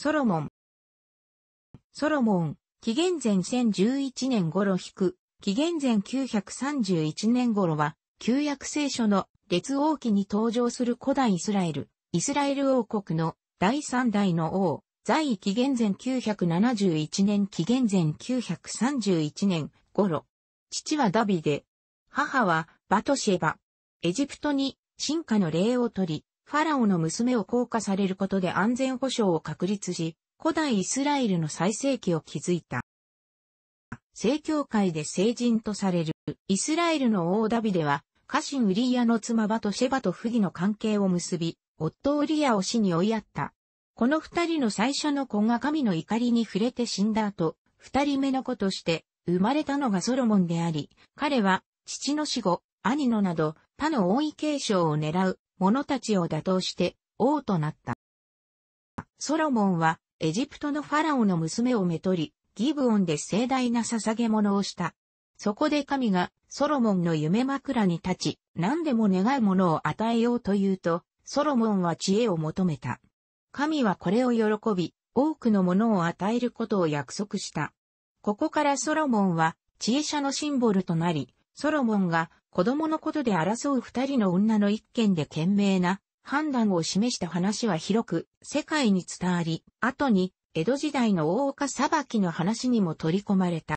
ソロモン。ソロモン、紀元前1011年頃引く、紀元前931年頃は、旧約聖書の列王記に登場する古代イスラエル、イスラエル王国の第三代の王、在位紀元前971年紀元前931年頃。父はダビデ。母はバトシェバ。エジプトに進化の霊を取り、ファラオの娘を降下されることで安全保障を確立し、古代イスラエルの最盛期を築いた。正教会で聖人とされる、イスラエルの王ダビデは、家臣ウリアの妻場とシェバとフギの関係を結び、夫ウリアを死に追いやった。この二人の最初の子が神の怒りに触れて死んだ後、二人目の子として生まれたのがソロモンであり、彼は父の死後、兄のなど他の王位継承を狙う者たちを打倒して王となった。ソロモンはエジプトのファラオの娘をめとり、ギブオンで盛大な捧げ物をした。そこで神がソロモンの夢枕に立ち、何でも願うものを与えようというと、ソロモンは知恵を求めた。神はこれを喜び、多くのものを与えることを約束した。ここからソロモンは知恵者のシンボルとなり、ソロモンが子供のことで争う二人の女の一件で賢明な判断を示した話は広く世界に伝わり、後に江戸時代の大岡裁きの話にも取り込まれた。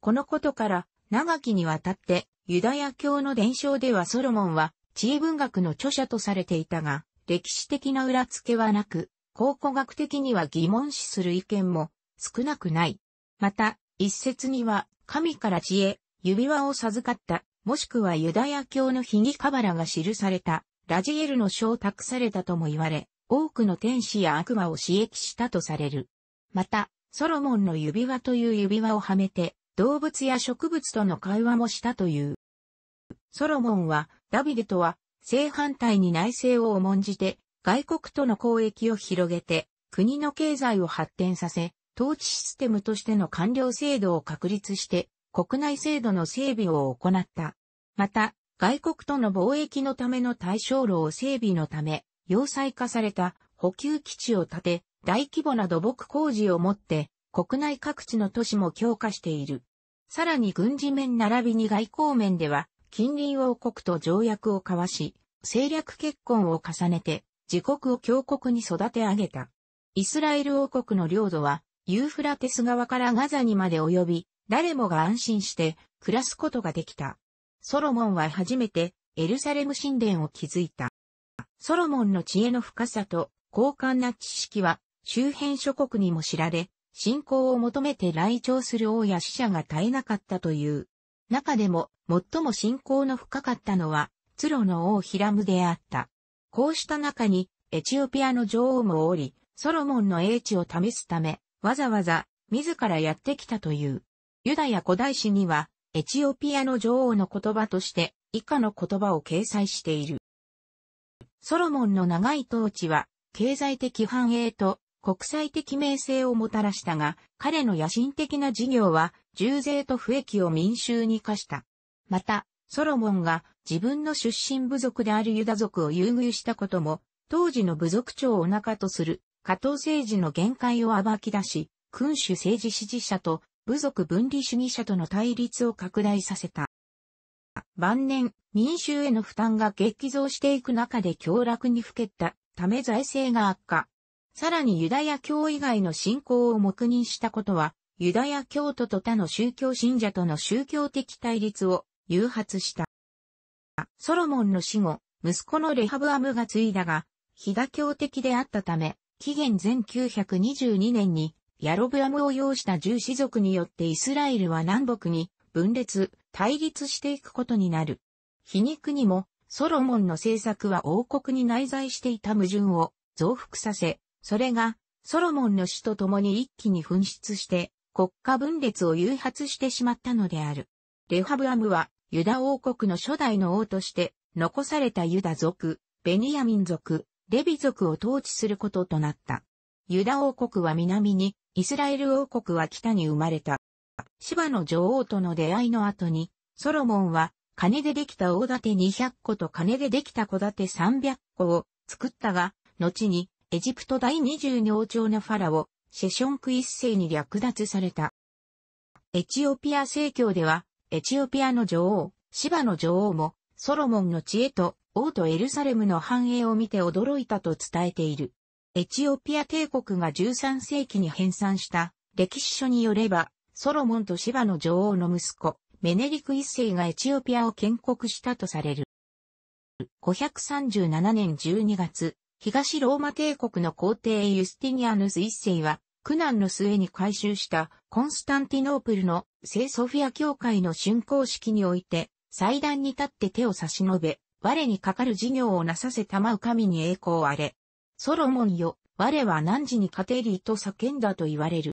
このことから長きにわたってユダヤ教の伝承ではソロモンは地位文学の著者とされていたが、歴史的な裏付けはなく、考古学的には疑問視する意見も少なくない。また、一説には神から知恵、指輪を授かった、もしくはユダヤ教のカバラが記された、ラジエルの書を託されたとも言われ、多くの天使や悪魔を刺激したとされる。また、ソロモンの指輪という指輪をはめて、動物や植物との会話もしたという。ソロモンは、ダビデとは、正反対に内政を重んじて、外国との交易を広げて、国の経済を発展させ、統治システムとしての官僚制度を確立して、国内制度の整備を行った。また、外国との貿易のための対象路を整備のため、要塞化された補給基地を建て、大規模な土木工事をもって、国内各地の都市も強化している。さらに軍事面並びに外交面では、近隣王国と条約を交わし、政略結婚を重ねて、自国を強国に育て上げた。イスラエル王国の領土は、ユーフラテス川からガザにまで及び、誰もが安心して暮らすことができた。ソロモンは初めてエルサレム神殿を築いた。ソロモンの知恵の深さと高感な知識は周辺諸国にも知られ、信仰を求めて来朝する王や死者が絶えなかったという。中でも最も信仰の深かったのは、ツロの王ヒラムであった。こうした中にエチオピアの女王もおり、ソロモンの英知を試すため、わざわざ自らやってきたという。ユダヤ古代史には、エチオピアの女王の言葉として、以下の言葉を掲載している。ソロモンの長い統治は、経済的繁栄と国際的名声をもたらしたが、彼の野心的な事業は、重税と不益を民衆に課した。また、ソロモンが自分の出身部族であるユダ族を優遇したことも、当時の部族長を仲とする、加藤政治の限界を暴き出し、君主政治支持者と部族分離主義者との対立を拡大させた。晩年、民衆への負担が激増していく中で凶楽にふけったため財政が悪化。さらにユダヤ教以外の信仰を黙認したことは、ユダヤ教徒と他の宗教信者との宗教的対立を誘発した。ソロモンの死後、息子のレハブアムが継いだが、ヒダ教的であったため、紀元前922年にヤロブアムを要した重視族によってイスラエルは南北に分裂、対立していくことになる。皮肉にも、ソロモンの政策は王国に内在していた矛盾を増幅させ、それがソロモンの死と共に一気に紛失して国家分裂を誘発してしまったのである。レハブアムはユダ王国の初代の王として残されたユダ族、ベニヤミン族、レビ族を統治することとなった。ユダ王国は南にイスラエル王国は北に生まれた。芝の女王との出会いの後に、ソロモンは金でできた大盾200個と金でできた小盾300個を作ったが、後にエジプト第22王朝のファラオ、シェションク一世に略奪された。エチオピア正教では、エチオピアの女王、芝の女王も、ソロモンの知恵と王とエルサレムの繁栄を見て驚いたと伝えている。エチオピア帝国が13世紀に編纂した歴史書によれば、ソロモンと芝の女王の息子、メネリク一世がエチオピアを建国したとされる。537年12月、東ローマ帝国の皇帝ユスティニアヌス一世は、苦難の末に改修したコンスタンティノープルの聖ソフィア教会の竣工式において、祭壇に立って手を差し伸べ、我にかかる事業をなさせたまう神に栄光あれ、ソロモンよ、我は何時に勝てりと叫んだと言われる。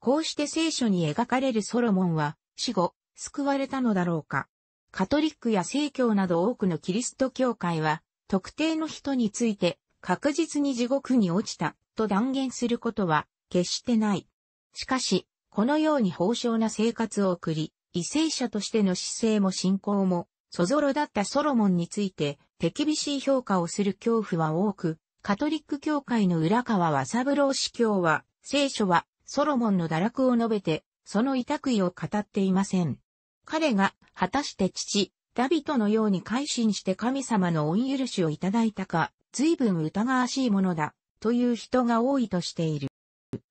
こうして聖書に描かれるソロモンは、死後、救われたのだろうか。カトリックや聖教など多くのキリスト教会は、特定の人について、確実に地獄に落ちた、と断言することは、決してない。しかし、このように報奨な生活を送り、異性者としての姿勢も信仰も、そぞろだったソロモンについて手厳しい評価をする恐怖は多く、カトリック教会の浦川和三郎司教は、聖書はソロモンの堕落を述べて、その委託意を語っていません。彼が果たして父、ダビトのように改心して神様の恩許しをいただいたか、随分疑わしいものだ、という人が多いとしている。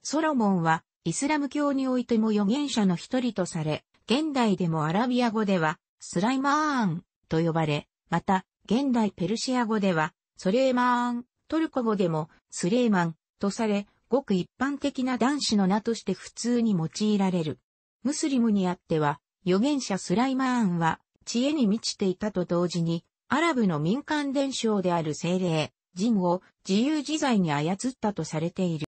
ソロモンは、イスラム教においても預言者の一人とされ、現代でもアラビア語では、スライマーンと呼ばれ、また、現代ペルシア語では、ソレーマーン、トルコ語でも、スレーマンとされ、ごく一般的な男子の名として普通に用いられる。ムスリムにあっては、預言者スライマーンは、知恵に満ちていたと同時に、アラブの民間伝承である精霊、人を自由自在に操ったとされている。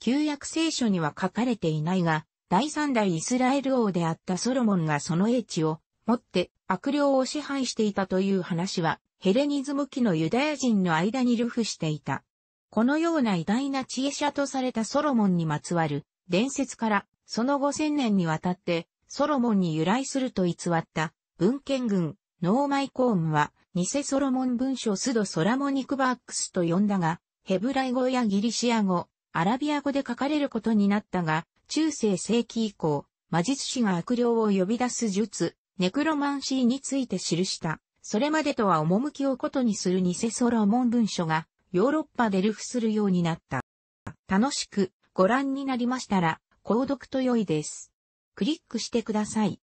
旧約聖書には書かれていないが、第三代イスラエル王であったソロモンがその英知を持って悪霊を支配していたという話は、ヘレニズム期のユダヤ人の間に流布していた。このような偉大な知恵者とされたソロモンにまつわる伝説から、その後千年にわたって、ソロモンに由来すると偽った、文献群、ノーマイコーンは、偽ソロモン文書スドソラモニクバックスと呼んだが、ヘブライ語やギリシア語、アラビア語で書かれることになったが、中世世紀以降、魔術師が悪霊を呼び出す術、ネクロマンシーについて記した、それまでとは趣をことにする偽ソロモン文書が、ヨーロッパで流布するようになった。楽しくご覧になりましたら、購読と良いです。クリックしてください。